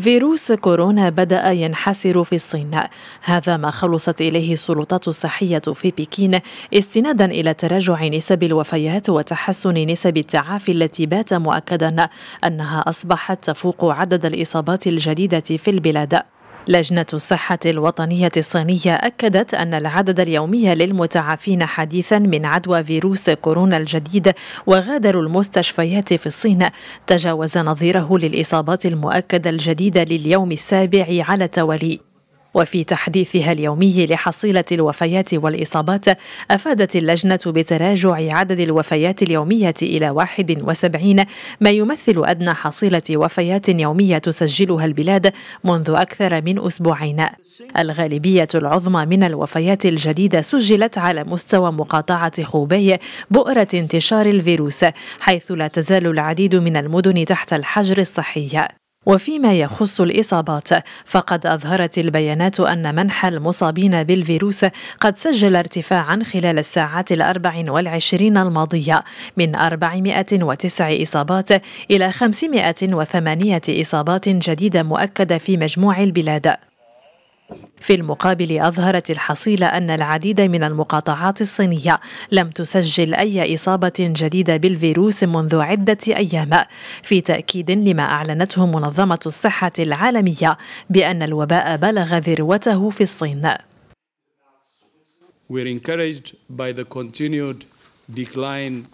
فيروس كورونا بدأ ينحسر في الصين هذا ما خلصت إليه السلطات الصحية في بكين استنادا إلى تراجع نسب الوفيات وتحسن نسب التعافي التي بات مؤكدا أنها أصبحت تفوق عدد الإصابات الجديدة في البلاد لجنة الصحة الوطنية الصينية أكدت أن العدد اليومي للمتعافين حديثا من عدوى فيروس كورونا الجديد وغادروا المستشفيات في الصين تجاوز نظيره للإصابات المؤكدة الجديدة لليوم السابع على التوالي وفي تحديثها اليومي لحصيلة الوفيات والإصابات أفادت اللجنة بتراجع عدد الوفيات اليومية إلى 71 ما يمثل أدنى حصيلة وفيات يومية تسجلها البلاد منذ أكثر من أسبوعين الغالبية العظمى من الوفيات الجديدة سجلت على مستوى مقاطعة خوبي بؤرة انتشار الفيروس حيث لا تزال العديد من المدن تحت الحجر الصحي وفيما يخص الإصابات فقد أظهرت البيانات أن منح المصابين بالفيروس قد سجل ارتفاعا خلال الساعات الأربع والعشرين الماضية من 409 إصابات إلى 508 إصابات جديدة مؤكدة في مجموع البلاد في المقابل أظهرت الحصيلة أن العديد من المقاطعات الصينية لم تسجل أي إصابة جديدة بالفيروس منذ عدة أيام في تأكيد لما أعلنته منظمة الصحة العالمية بأن الوباء بلغ ذروته في الصين. We're encouraged by the continued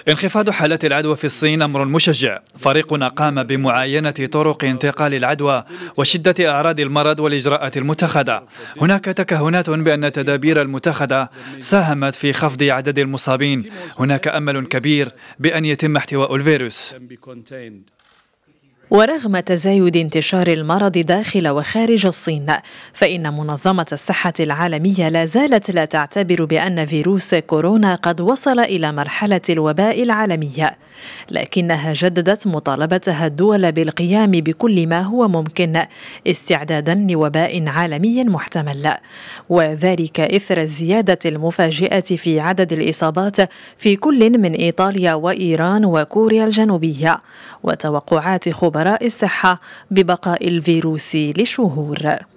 انخفاض حالات العدوى في الصين أمر مشجع فريقنا قام بمعاينة طرق انتقال العدوى وشدة أعراض المرض والإجراءات المتخذة هناك تكهنات بأن التدابير المتخذة ساهمت في خفض عدد المصابين هناك أمل كبير بأن يتم احتواء الفيروس ورغم تزايد انتشار المرض داخل وخارج الصين فإن منظمة الصحة العالمية لا زالت لا تعتبر بأن فيروس كورونا قد وصل إلى مرحلة الوباء العالمية لكنها جددت مطالبتها الدول بالقيام بكل ما هو ممكن استعدادا لوباء عالمي محتمل وذلك إثر الزيادة المفاجئة في عدد الإصابات في كل من إيطاليا وإيران وكوريا الجنوبية وتوقعات خبراء وخبراء الصحة ببقاء الفيروس لشهور